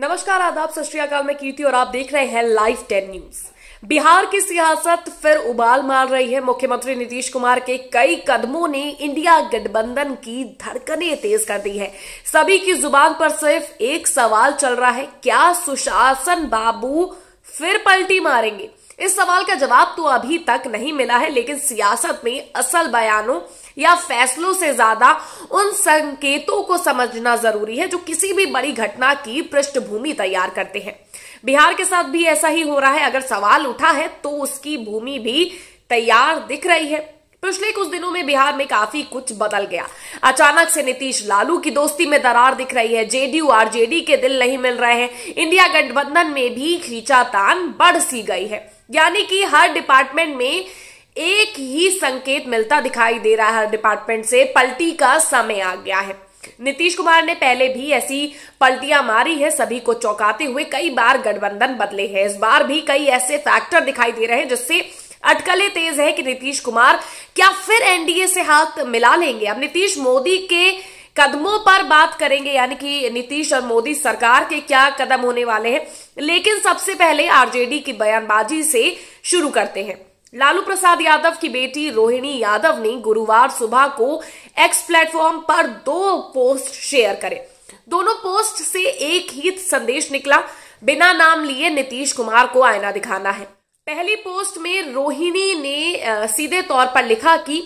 नमस्कार आदाब सत श्रीकाल में कीर्ति और आप देख रहे हैं लाइव टेन न्यूज बिहार की सियासत फिर उबाल मार रही है मुख्यमंत्री नीतीश कुमार के कई कदमों ने इंडिया गठबंधन की धड़कने तेज कर दी है सभी की जुबान पर सिर्फ एक सवाल चल रहा है क्या सुशासन बाबू फिर पलटी मारेंगे इस सवाल का जवाब तो अभी तक नहीं मिला है लेकिन सियासत में असल बयानों या फैसलों से ज्यादा उन संकेतों को समझना जरूरी है जो किसी भी बड़ी घटना की पृष्ठभूमि तैयार करते हैं बिहार के साथ भी ऐसा ही हो रहा है अगर सवाल उठा है तो उसकी भूमि भी तैयार दिख रही है पिछले कुछ दिनों में बिहार में काफी कुछ बदल गया अचानक से नीतीश लालू की दोस्ती में दरार दिख रही है जेडीयू आरजेडी के दिल नहीं मिल रहे हैं इंडिया गठबंधन में भी खींचातान बढ़ सी गई है यानी कि हर डिपार्टमेंट में एक ही संकेत मिलता दिखाई दे रहा है डिपार्टमेंट से पलटी का समय आ गया है नीतीश कुमार ने पहले भी ऐसी पलटियां मारी है सभी को चौंकाते हुए कई बार गठबंधन बदले हैं इस बार भी कई ऐसे फैक्टर दिखाई दे रहे हैं जिससे अटकले तेज है कि नीतीश कुमार क्या फिर एनडीए से हाथ मिला लेंगे अब नीतीश मोदी के कदमों पर बात करेंगे यानी कि नीतीश और मोदी सरकार के क्या कदम होने वाले हैं लेकिन सबसे पहले आरजेडी की बयानबाजी से शुरू करते हैं लालू प्रसाद यादव की बेटी रोहिणी यादव ने गुरुवार सुबह को एक्स प्लेटफॉर्म पर दो पोस्ट शेयर करे दोनों पोस्ट से एक ही संदेश निकला बिना नाम लिए नीतीश कुमार को आईना दिखाना है पहली पोस्ट में रोहिणी ने सीधे तौर पर लिखा कि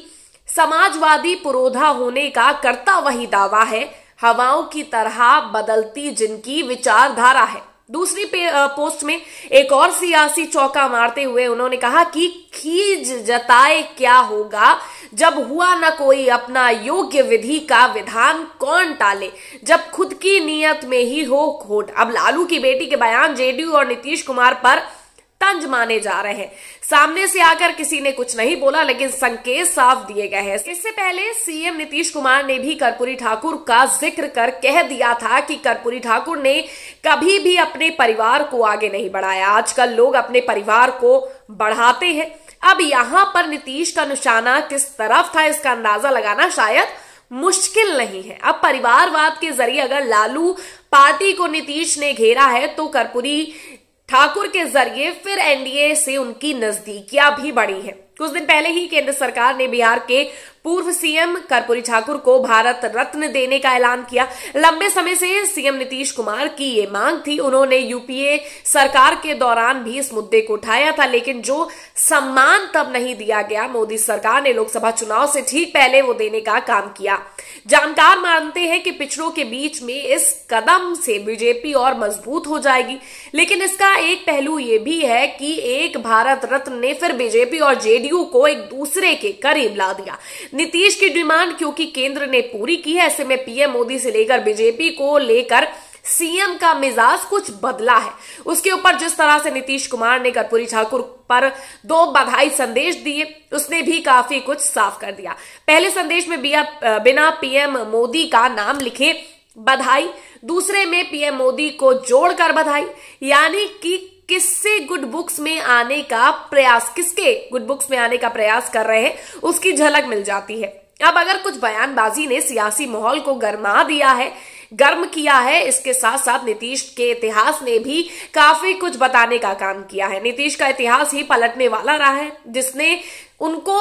समाजवादी पुरोधा होने का करता वही दावा है हवाओं की तरह बदलती जिनकी विचारधारा है दूसरी पोस्ट में एक और सियासी चौका मारते हुए उन्होंने कहा कि खीज जताए क्या होगा जब हुआ ना कोई अपना योग्य विधि का विधान कौन टाले जब खुद की नियत में ही हो खोट अब लालू की बेटी के बयान जेडीयू और नीतीश कुमार पर तंज माने जा रहे हैं सामने से आकर किसी ने कुछ नहीं बोला लेकिन संकेत साफ दिए गए हैं इससे पहले सीएम नीतीश कुमार ने भी कर्पूरी ठाकुर का जिक्र कर कह दिया था कि कर्पूरी ठाकुर ने कभी भी अपने परिवार को आगे नहीं बढ़ाया आजकल लोग अपने परिवार को बढ़ाते हैं अब यहां पर नीतीश का निशाना किस तरफ था इसका अंदाजा लगाना शायद मुश्किल नहीं है अब परिवारवाद के जरिए अगर लालू पार्टी को नीतीश ने घेरा है तो कर्पूरी ठाकुर के जरिए फिर एनडीए से उनकी नजदीकियां भी बढ़ी हैं कुछ दिन पहले ही केंद्र सरकार ने बिहार के पूर्व सीएम कर्पूरी ठाकुर को भारत रत्न देने का ऐलान किया लंबे समय से सीएम नीतीश कुमार की ये मांग थी उन्होंने यूपीए सरकार के दौरान भी इस मुद्दे को उठाया था लेकिन जो सम्मान तब नहीं दिया गया मोदी सरकार ने लोकसभा चुनाव से ठीक पहले वो देने का काम किया जानकार मानते हैं कि पिछड़ों के बीच में इस कदम से बीजेपी और मजबूत हो जाएगी लेकिन इसका एक पहलू ये भी है कि एक भारत रत्न ने फिर बीजेपी और जेडीयू जेडीयू को एक दूसरे के करीब ला दिया नीतीश की डिमांड क्योंकि केंद्र ने पूरी की है ऐसे में पीएम मोदी से लेकर बीजेपी को लेकर सीएम का मिजाज कुछ बदला है उसके ऊपर जिस तरह से नीतीश कुमार ने कर्पूरी ठाकुर पर दो बधाई संदेश दिए उसने भी काफी कुछ साफ कर दिया पहले संदेश में बिना पीएम मोदी का नाम लिखे बधाई दूसरे में पीएम मोदी को जोड़कर बधाई यानी कि किससे गुड बुक्स में आने का प्रयास किसके गुड बुक्स में आने का प्रयास कर रहे हैं उसकी झलक मिल जाती है अब अगर कुछ बयानबाजी ने सियासी माहौल को गर्मा दिया है गर्म किया है इसके साथ साथ नीतीश के इतिहास ने भी काफी कुछ बताने का काम किया है नीतीश का इतिहास ही पलटने वाला रहा है जिसने उनको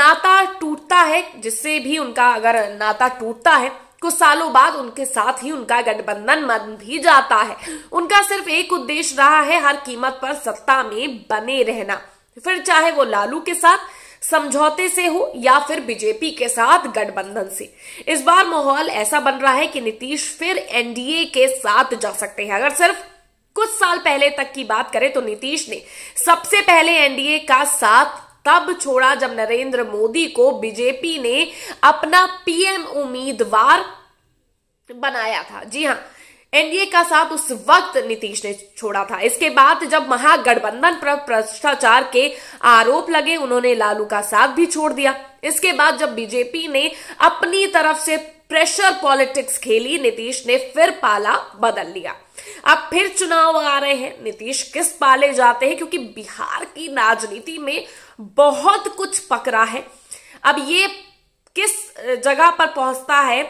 नाता टूटता है जिससे भी उनका अगर नाता टूटता है कुछ सालों बाद उनके साथ ही उनका गठबंधन मन भी जाता है उनका सिर्फ एक उद्देश्य रहा है हर कीमत पर सत्ता में बने रहना फिर चाहे वो लालू के साथ समझौते से हो या फिर बीजेपी के साथ गठबंधन से इस बार माहौल ऐसा बन रहा है कि नीतीश फिर एनडीए के साथ जा सकते हैं अगर सिर्फ कुछ साल पहले तक की बात करें तो नीतीश ने सबसे पहले एनडीए का साथ तब छोड़ा जब नरेंद्र मोदी को बीजेपी ने अपना पीएम उम्मीदवार बनाया था जी हाँ एनडीए का साथ उस वक्त नीतीश ने छोड़ा था इसके बाद जब महागठबंधन पर भ्रष्टाचार के आरोप लगे उन्होंने लालू का साथ भी छोड़ दिया इसके बाद जब बीजेपी ने अपनी तरफ से प्रेशर पॉलिटिक्स खेली नीतीश ने फिर पाला बदल लिया अब फिर चुनाव आ रहे हैं नीतीश किस पाले जाते हैं क्योंकि बिहार की राजनीति में बहुत कुछ पकड़ा है अब ये किस जगह पर पहुंचता है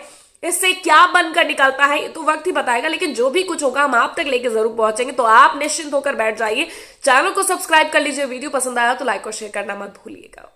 इससे क्या बनकर निकलता है तो वक्त ही बताएगा लेकिन जो भी कुछ होगा हम आप तक लेके जरूर पहुंचेंगे तो आप निश्चिंत होकर बैठ जाइए चैनल को सब्सक्राइब कर लीजिए वीडियो पसंद आया तो लाइक और शेयर करना मत भूलिएगा